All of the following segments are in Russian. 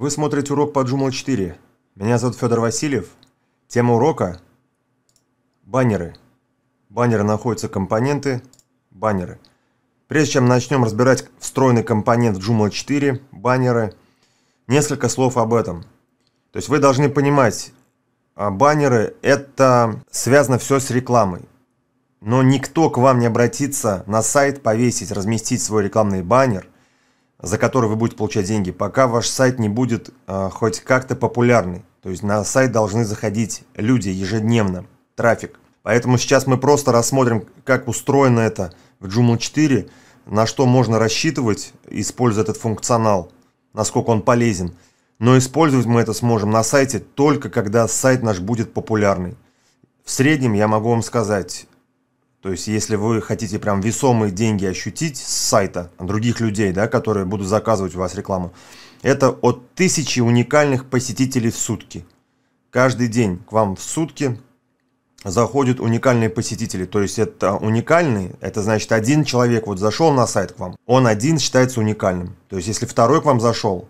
Вы смотрите урок по Joomla 4. Меня зовут Федор Васильев. Тема урока – баннеры. Баннеры находятся компоненты, баннеры. Прежде чем начнем разбирать встроенный компонент в Joomla 4, баннеры, несколько слов об этом. То есть вы должны понимать, а, баннеры – это связано все с рекламой. Но никто к вам не обратится на сайт повесить, разместить свой рекламный баннер – за который вы будете получать деньги, пока ваш сайт не будет э, хоть как-то популярный. То есть на сайт должны заходить люди ежедневно, трафик. Поэтому сейчас мы просто рассмотрим, как устроено это в Joomla 4, на что можно рассчитывать, используя этот функционал, насколько он полезен. Но использовать мы это сможем на сайте только когда сайт наш будет популярный. В среднем я могу вам сказать, то есть, если вы хотите прям весомые деньги ощутить с сайта других людей, да, которые будут заказывать у вас рекламу, это от тысячи уникальных посетителей в сутки. Каждый день к вам в сутки заходят уникальные посетители. То есть это уникальный, это значит один человек вот зашел на сайт к вам, он один считается уникальным. То есть если второй к вам зашел,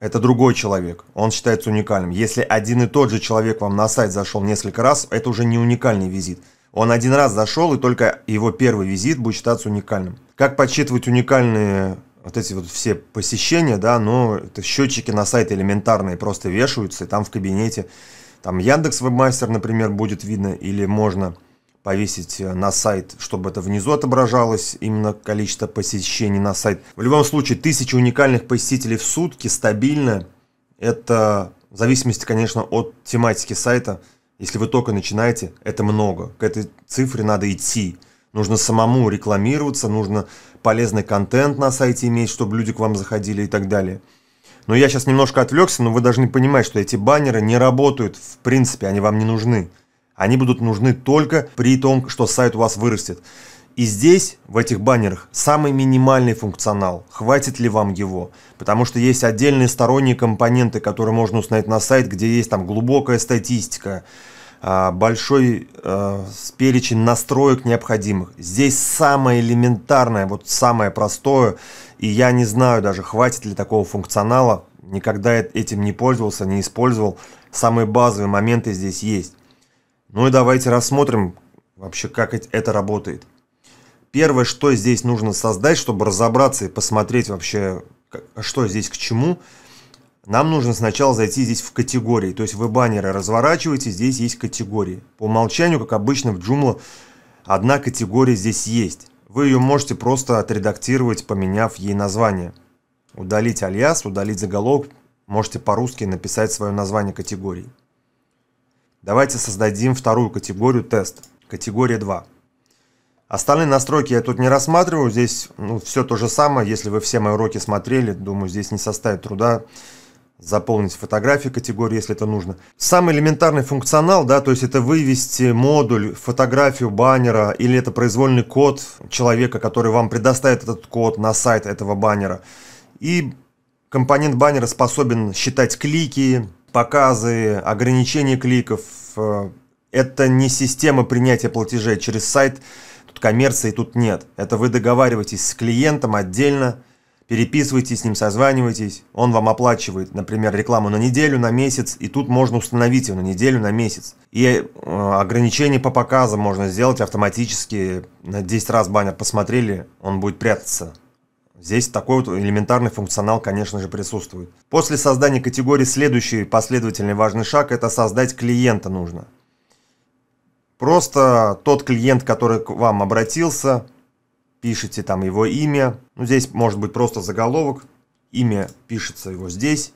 это другой человек, он считается уникальным. Если один и тот же человек вам на сайт зашел несколько раз, это уже не уникальный визит. Он один раз зашел, и только его первый визит будет считаться уникальным. Как подсчитывать уникальные вот эти вот все посещения, да, но это счетчики на сайте элементарные просто вешаются, и там в кабинете, там Яндекс Вебмастер, например, будет видно, или можно повесить э, на сайт, чтобы это внизу отображалось, именно количество посещений на сайт. В любом случае, тысяча уникальных посетителей в сутки стабильно, это в зависимости, конечно, от тематики сайта – если вы только начинаете, это много. К этой цифре надо идти. Нужно самому рекламироваться, нужно полезный контент на сайте иметь, чтобы люди к вам заходили и так далее. Но я сейчас немножко отвлекся, но вы должны понимать, что эти баннеры не работают в принципе, они вам не нужны. Они будут нужны только при том, что сайт у вас вырастет. И здесь, в этих баннерах, самый минимальный функционал. Хватит ли вам его? Потому что есть отдельные сторонние компоненты, которые можно установить на сайт, где есть там глубокая статистика, а, большой э, перечень настроек необходимых. Здесь самое элементарное, вот самое простое, и я не знаю даже, хватит ли такого функционала, никогда этим не пользовался, не использовал. Самые базовые моменты здесь есть. Ну и давайте рассмотрим вообще, как это работает. Первое, что здесь нужно создать, чтобы разобраться и посмотреть вообще, что здесь к чему – нам нужно сначала зайти здесь в категории, то есть вы баннеры разворачиваете, здесь есть категории. По умолчанию, как обычно в Joomla, одна категория здесь есть. Вы ее можете просто отредактировать, поменяв ей название. Удалить альяс, удалить заголовок, можете по-русски написать свое название категории. Давайте создадим вторую категорию тест, категория 2. Остальные настройки я тут не рассматриваю, здесь ну, все то же самое, если вы все мои уроки смотрели, думаю, здесь не составит труда заполнить фотографии категории, если это нужно. Самый элементарный функционал, да, то есть это вывести модуль, фотографию баннера или это произвольный код человека, который вам предоставит этот код на сайт этого баннера. И компонент баннера способен считать клики, показы, ограничение кликов. Э, это не система принятия платежей через сайт, тут коммерции тут нет. Это вы договариваетесь с клиентом отдельно, Переписывайтесь с ним, созванивайтесь, он вам оплачивает, например, рекламу на неделю, на месяц, и тут можно установить ее на неделю, на месяц. И э, ограничения по показам можно сделать автоматически, на 10 раз баннер посмотрели, он будет прятаться. Здесь такой вот элементарный функционал, конечно же, присутствует. После создания категории следующий последовательный важный шаг – это создать клиента нужно. Просто тот клиент, который к вам обратился – пишете там его имя, ну, здесь может быть просто заголовок, имя пишется его здесь,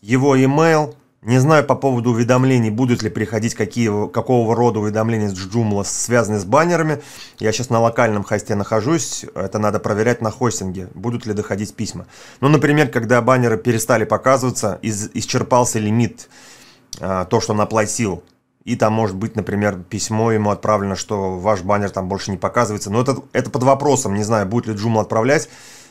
его email, не знаю по поводу уведомлений, будут ли приходить какие, какого рода уведомления с Joomla, связанные с баннерами. Я сейчас на локальном хосте нахожусь, это надо проверять на хостинге, будут ли доходить письма. Ну, например, когда баннеры перестали показываться, из, исчерпался лимит, а, то, что он оплатил и там может быть, например, письмо ему отправлено, что ваш баннер там больше не показывается. Но это, это под вопросом, не знаю, будет ли Joomla отправлять,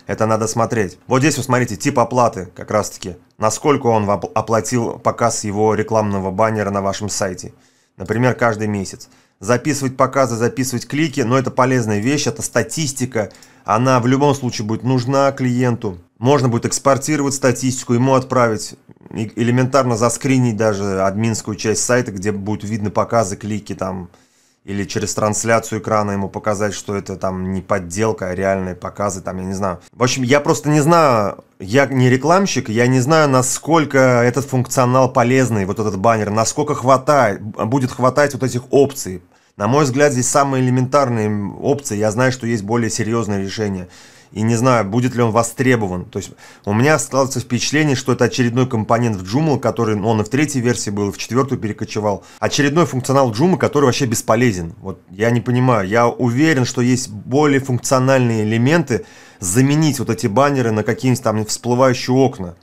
это надо смотреть. Вот здесь вы смотрите, тип оплаты как раз-таки, насколько он оплатил показ его рекламного баннера на вашем сайте. Например, каждый месяц. Записывать показы, записывать клики, но это полезная вещь, это статистика, она в любом случае будет нужна клиенту. Можно будет экспортировать статистику, ему отправить элементарно заскринить даже админскую часть сайта, где будут видны показы, клики там, или через трансляцию экрана ему показать, что это там не подделка, а реальные показы, там, я не знаю. В общем, я просто не знаю, я не рекламщик, я не знаю, насколько этот функционал полезный, вот этот баннер, насколько хватает, будет хватать вот этих опций. На мой взгляд, здесь самые элементарные опции, я знаю, что есть более серьезные решения и не знаю, будет ли он востребован. То есть у меня осталось впечатление, что это очередной компонент в Joomla, который ну, он и в третьей версии был, и в четвертую перекочевал. Очередной функционал Joomla, который вообще бесполезен. Вот я не понимаю. Я уверен, что есть более функциональные элементы заменить вот эти баннеры на какие-нибудь там всплывающие окна,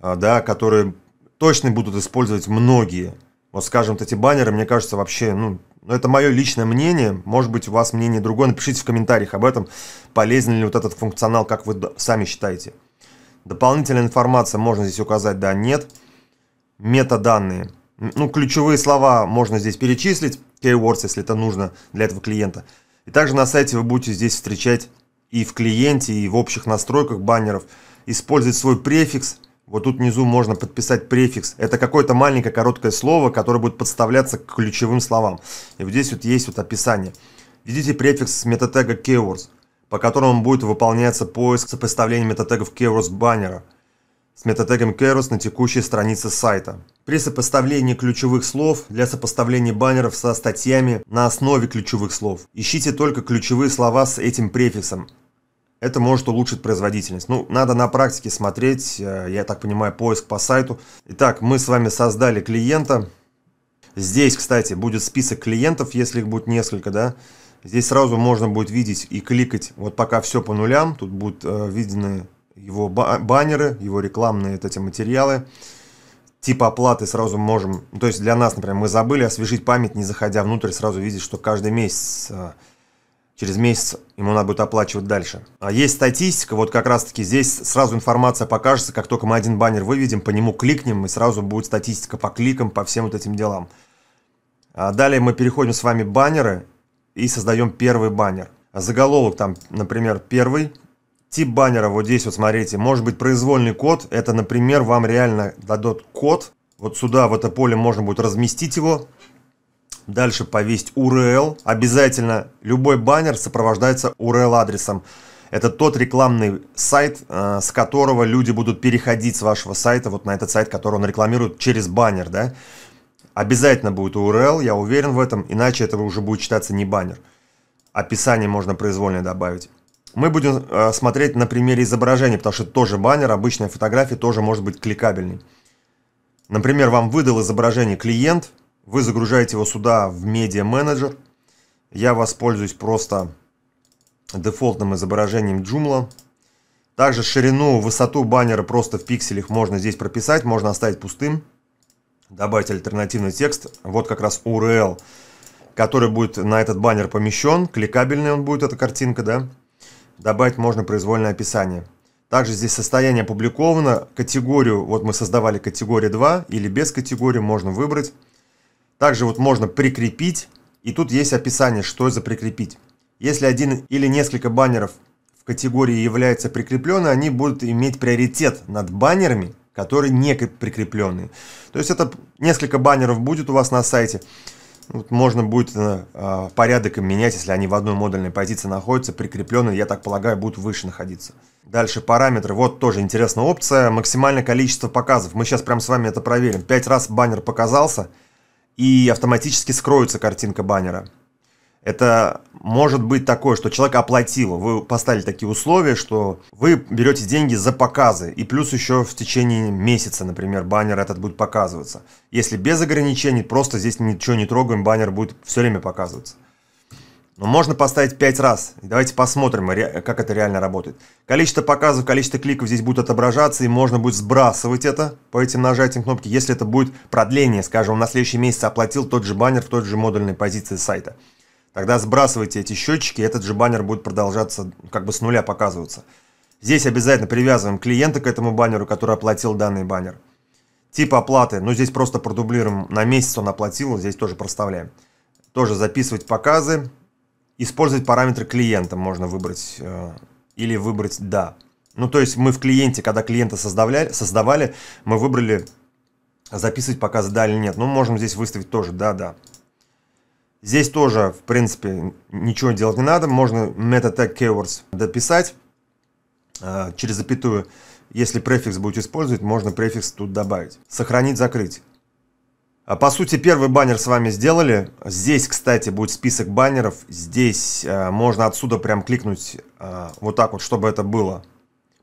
а, да, которые точно будут использовать многие. Вот, скажем, вот эти баннеры, мне кажется, вообще, ну, но это мое личное мнение. Может быть, у вас мнение другое. Напишите в комментариях об этом, полезен ли вот этот функционал, как вы сами считаете. Дополнительная информация можно здесь указать «да», «нет». Метаданные. Ну, ключевые слова можно здесь перечислить, keywords, если это нужно для этого клиента. И также на сайте вы будете здесь встречать и в клиенте, и в общих настройках баннеров, использовать свой префикс – вот тут внизу можно подписать префикс. Это какое-то маленькое короткое слово, которое будет подставляться к ключевым словам. И вот здесь вот есть вот описание. Введите префикс метатега keywords, по которому будет выполняться поиск сопоставления метатегов keywords баннера с метатегом keywords на текущей странице сайта. При сопоставлении ключевых слов для сопоставления баннеров со статьями на основе ключевых слов ищите только ключевые слова с этим префиксом это может улучшить производительность. Ну, надо на практике смотреть, э, я так понимаю, поиск по сайту. Итак, мы с вами создали клиента. Здесь, кстати, будет список клиентов, если их будет несколько, да. Здесь сразу можно будет видеть и кликать, вот пока все по нулям, тут будут э, видны его ба баннеры, его рекламные вот эти материалы. Тип оплаты сразу можем, то есть для нас, например, мы забыли освежить память, не заходя внутрь, сразу видеть, что каждый месяц... Э, через месяц ему надо будет оплачивать дальше. А есть статистика, вот как раз таки здесь сразу информация покажется, как только мы один баннер выведем, по нему кликнем, и сразу будет статистика по кликам, по всем вот этим делам. А далее мы переходим с вами баннеры и создаем первый баннер. А заголовок там, например, первый. Тип баннера вот здесь вот смотрите, может быть произвольный код, это, например, вам реально дадут код, вот сюда в это поле можно будет разместить его, дальше повесить URL. Обязательно любой баннер сопровождается URL-адресом. Это тот рекламный сайт, э, с которого люди будут переходить с вашего сайта вот на этот сайт, который он рекламирует через баннер, да. Обязательно будет URL, я уверен в этом, иначе это уже будет читаться не баннер. Описание можно произвольно добавить. Мы будем э, смотреть на примере изображения, потому что это тоже баннер, обычная фотография тоже может быть кликабельной. Например, вам выдал изображение клиент, вы загружаете его сюда в Media Manager. Я воспользуюсь просто дефолтным изображением Joomla. Также ширину, высоту баннера просто в пикселях можно здесь прописать, можно оставить пустым. Добавить альтернативный текст. Вот как раз URL, который будет на этот баннер помещен. Кликабельный он будет, эта картинка, да. Добавить можно произвольное описание. Также здесь состояние опубликовано. Категорию, вот мы создавали категорию 2 или без категории, можно выбрать. Также вот можно прикрепить, и тут есть описание, что за прикрепить. Если один или несколько баннеров в категории являются прикреплены, они будут иметь приоритет над баннерами, которые не прикрепленные. То есть это несколько баннеров будет у вас на сайте. Вот можно будет э, а, порядок менять, если они в одной модульной позиции находятся, прикрепленные, я так полагаю, будут выше находиться. Дальше параметры. Вот тоже интересная опция. Максимальное количество показов. Мы сейчас прямо с вами это проверим. Пять раз баннер показался – и автоматически скроется картинка баннера. Это может быть такое, что человек оплатил, вы поставили такие условия, что вы берете деньги за показы, и плюс еще в течение месяца, например, баннер этот будет показываться. Если без ограничений, просто здесь ничего не трогаем, баннер будет все время показываться. Но ну, можно поставить 5 раз. Давайте посмотрим, как это реально работает. Количество показов, количество кликов здесь будет отображаться, и можно будет сбрасывать это по этим нажатием кнопки, если это будет продление, скажем, на следующий месяц оплатил тот же баннер в той же модульной позиции сайта. Тогда сбрасывайте эти счетчики, и этот же баннер будет продолжаться, как бы с нуля показываться. Здесь обязательно привязываем клиента к этому баннеру, который оплатил данный баннер. Тип оплаты, ну здесь просто продублируем, на месяц он оплатил, здесь тоже проставляем. Тоже записывать показы, Использовать параметры клиента можно выбрать э, или выбрать «да». Ну, то есть мы в клиенте, когда клиента создавали, создавали мы выбрали записывать показы «да» или «нет». Ну, можем здесь выставить тоже «да», «да». Здесь тоже, в принципе, ничего делать не надо. Можно meta tag keywords дописать э, через запятую. Если префикс будет использовать, можно префикс тут добавить. Сохранить, закрыть. А, по сути, первый баннер с вами сделали. Здесь, кстати, будет список баннеров. Здесь э, можно отсюда прям кликнуть э, вот так вот, чтобы это было.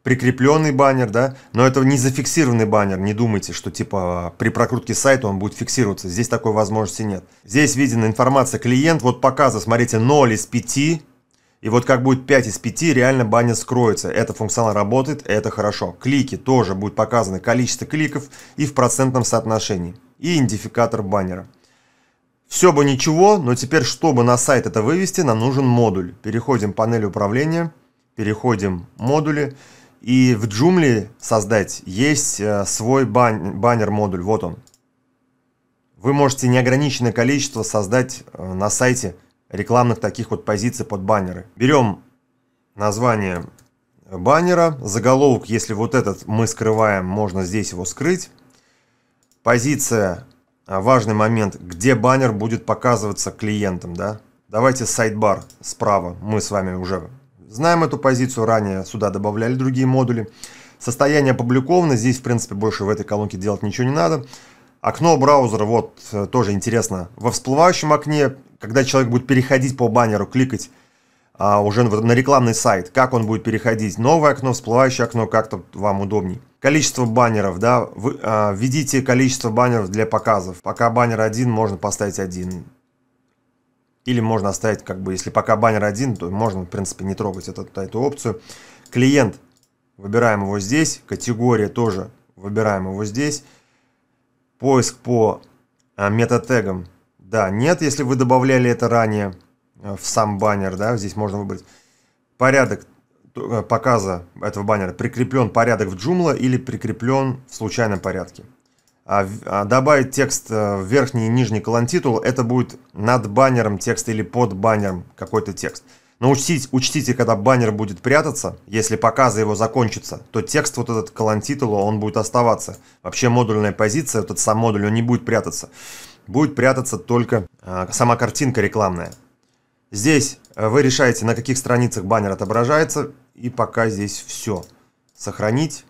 Прикрепленный баннер, да? Но это не зафиксированный баннер. Не думайте, что типа при прокрутке сайта он будет фиксироваться. Здесь такой возможности нет. Здесь видена информация клиент. Вот показы. смотрите, 0 из 5. И вот как будет 5 из 5, реально баня скроется. Это функционал работает, это хорошо. Клики тоже будет показано количество кликов и в процентном соотношении. И идентификатор баннера. Все бы ничего, но теперь, чтобы на сайт это вывести, нам нужен модуль. Переходим в панель управления, переходим в модули. И в Joomla создать есть э, свой бан баннер-модуль. Вот он. Вы можете неограниченное количество создать э, на сайте рекламных таких вот позиций под баннеры. Берем название баннера, заголовок, если вот этот мы скрываем, можно здесь его скрыть. Позиция, а, важный момент, где баннер будет показываться клиентам, да. Давайте сайдбар справа, мы с вами уже знаем эту позицию, ранее сюда добавляли другие модули. Состояние опубликовано, здесь в принципе больше в этой колонке делать ничего не надо. Окно браузера, вот, э, тоже интересно. Во всплывающем окне, когда человек будет переходить по баннеру, кликать а, уже на рекламный сайт, как он будет переходить, новое окно, всплывающее окно, как-то вам удобней. Количество баннеров, да, вы, а, введите количество баннеров для показов. Пока баннер один, можно поставить один. Или можно оставить, как бы, если пока баннер один, то можно, в принципе, не трогать этот, эту опцию. Клиент, выбираем его здесь, категория тоже выбираем его здесь. Поиск по а, метатегам. Да, нет, если вы добавляли это ранее э, в сам баннер, да, здесь можно выбрать порядок э, показа этого баннера. Прикреплен порядок в Joomla или прикреплен в случайном порядке. А, а добавить текст э, в верхний и нижний колонтитул это будет над баннером текст или под баннером какой-то текст. Но учтите, учтите, когда баннер будет прятаться, если показы его закончатся, то текст вот этот колон титула, он будет оставаться. Вообще модульная позиция, этот сам модуль, он не будет прятаться. Будет прятаться только э, сама картинка рекламная. Здесь э, вы решаете, на каких страницах баннер отображается. И пока здесь все. Сохранить.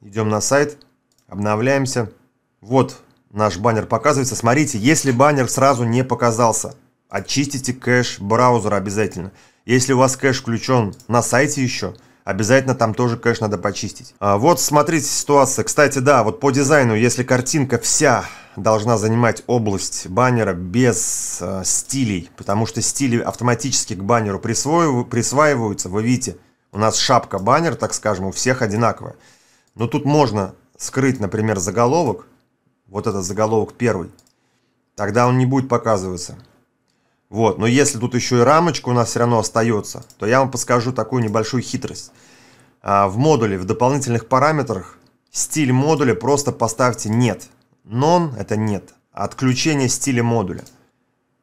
Идем на сайт. Обновляемся. Вот наш баннер показывается. Смотрите, если баннер сразу не показался, Очистите кэш браузера обязательно. Если у вас кэш включен на сайте еще, обязательно там тоже кэш надо почистить. А вот смотрите ситуация. Кстати, да, вот по дизайну, если картинка вся должна занимать область баннера без э, стилей, потому что стили автоматически к баннеру присвоив... присваиваются. Вы видите, у нас шапка баннер, так скажем, у всех одинаковая. Но тут можно скрыть, например, заголовок, вот этот заголовок первый, тогда он не будет показываться. Вот, но если тут еще и рамочка у нас все равно остается, то я вам подскажу такую небольшую хитрость. А, в модуле, в дополнительных параметрах, стиль модуля просто поставьте «нет». Non – это «нет», отключение стиля модуля.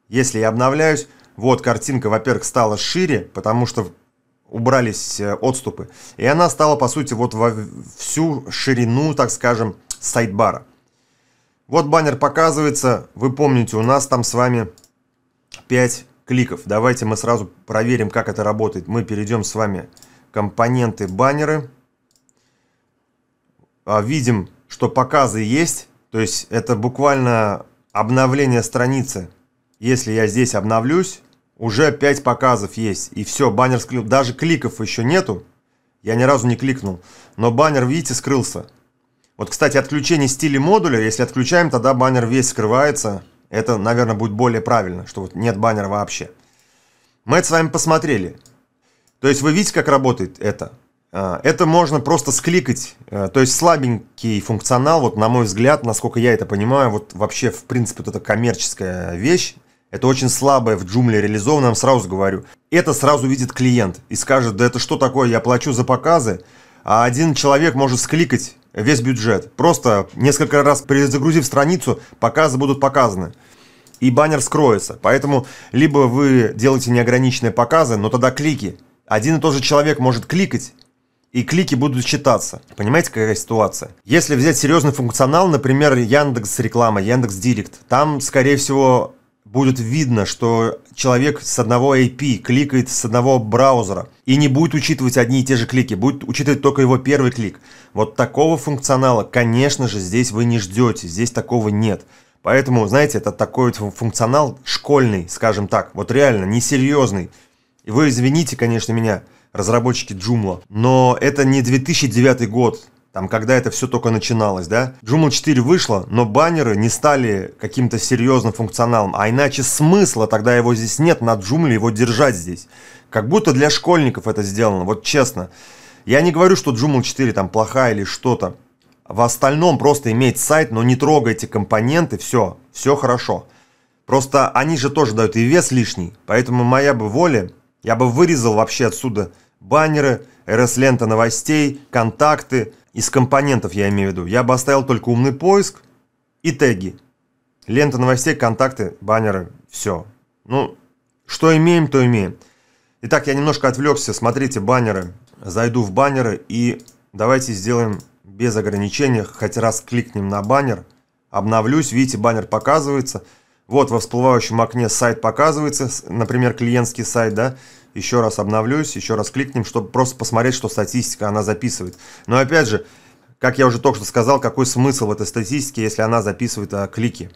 Если я обновляюсь, вот картинка, во-первых, стала шире, потому что убрались э, отступы, и она стала, по сути, вот во всю ширину, так скажем, сайдбара. Вот баннер показывается, вы помните, у нас там с вами 5 кликов. Давайте мы сразу проверим, как это работает. Мы перейдем с вами компоненты баннеры. А, видим, что показы есть. То есть это буквально обновление страницы. Если я здесь обновлюсь, уже 5 показов есть. И все, баннер скрыл. Даже кликов еще нету. Я ни разу не кликнул. Но баннер, видите, скрылся. Вот, кстати, отключение стиля модуля. Если отключаем, тогда баннер весь скрывается. Это, наверное, будет более правильно, что вот нет баннера вообще. Мы это с вами посмотрели. То есть вы видите, как работает это? А, это можно просто скликать, а, то есть слабенький функционал, вот на мой взгляд, насколько я это понимаю, вот вообще в принципе вот эта коммерческая вещь, это очень слабое в джумле реализовано, я вам сразу говорю. Это сразу видит клиент и скажет, да это что такое, я плачу за показы, а один человек может скликать весь бюджет. Просто несколько раз перезагрузив страницу, показы будут показаны. И баннер скроется. Поэтому либо вы делаете неограниченные показы, но тогда клики. Один и тот же человек может кликать, и клики будут считаться. Понимаете, какая ситуация? Если взять серьезный функционал, например, Яндекс реклама, Яндекс Директ, там, скорее всего, будет видно, что человек с одного IP кликает с одного браузера и не будет учитывать одни и те же клики, будет учитывать только его первый клик. Вот такого функционала, конечно же, здесь вы не ждете, здесь такого нет. Поэтому, знаете, это такой вот функционал школьный, скажем так, вот реально несерьезный. И вы извините, конечно, меня, разработчики Joomla, но это не 2009 год, там, когда это все только начиналось, да. Joomla 4 вышло, но баннеры не стали каким-то серьезным функционалом, а иначе смысла тогда его здесь нет, на Joomla его держать здесь. Как будто для школьников это сделано, вот честно. Я не говорю, что Joomla 4 там плохая или что-то. В остальном просто иметь сайт, но не трогайте компоненты, все, все хорошо. Просто они же тоже дают и вес лишний, поэтому моя бы воля, я бы вырезал вообще отсюда баннеры, РС-лента новостей, контакты, из компонентов я имею в виду, я бы оставил только умный поиск и теги. Лента новостей, контакты, баннеры, все. Ну, что имеем, то имеем. Итак, я немножко отвлекся, смотрите, баннеры. Зайду в баннеры и давайте сделаем без ограничений хоть раз кликнем на баннер. Обновлюсь, видите, баннер показывается. Вот во всплывающем окне сайт показывается, например, клиентский сайт, да, еще раз обновлюсь, еще раз кликнем, чтобы просто посмотреть, что статистика она записывает. Но опять же, как я уже только что сказал, какой смысл в этой статистике, если она записывает а, клики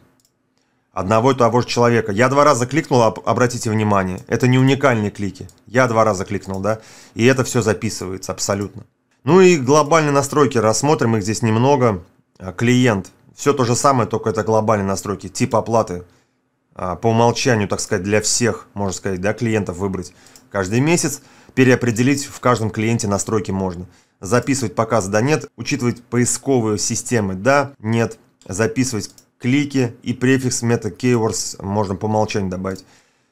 одного и того же человека. Я два раза кликнул, обратите внимание, это не уникальные клики. Я два раза кликнул, да, и это все записывается абсолютно. Ну и глобальные настройки рассмотрим, их здесь немного. А, клиент, все то же самое, только это глобальные настройки, тип оплаты. А, по умолчанию, так сказать, для всех, можно сказать, да, клиентов выбрать. Каждый месяц переопределить в каждом клиенте настройки можно. Записывать показы да нет, учитывать поисковые системы да нет, записывать клики и префикс мета keywords можно по умолчанию добавить.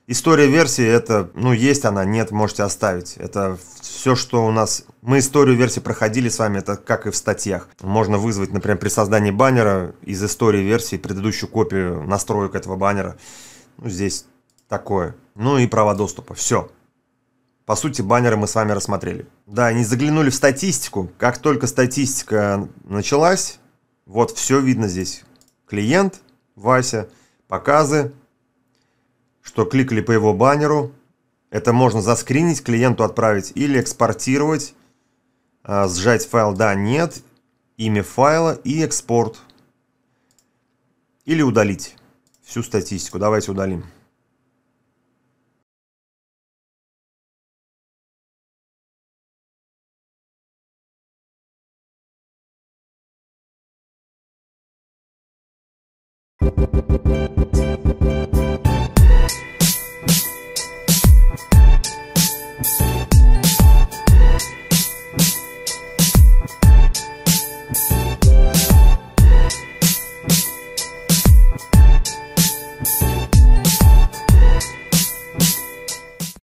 История версии это, ну есть она, нет, можете оставить. Это все, что у нас... Мы историю версии проходили с вами, это как и в статьях. Можно вызвать, например, при создании баннера из истории версии предыдущую копию настроек этого баннера. Ну, здесь такое. Ну и права доступа. Все. По сути, баннеры мы с вами рассмотрели. Да, не заглянули в статистику. Как только статистика началась, вот все видно здесь. Клиент, Вася, показы, что кликали по его баннеру. Это можно заскринить, клиенту отправить или экспортировать. А, сжать файл «Да», «Нет», имя файла и экспорт. Или удалить всю статистику. Давайте удалим.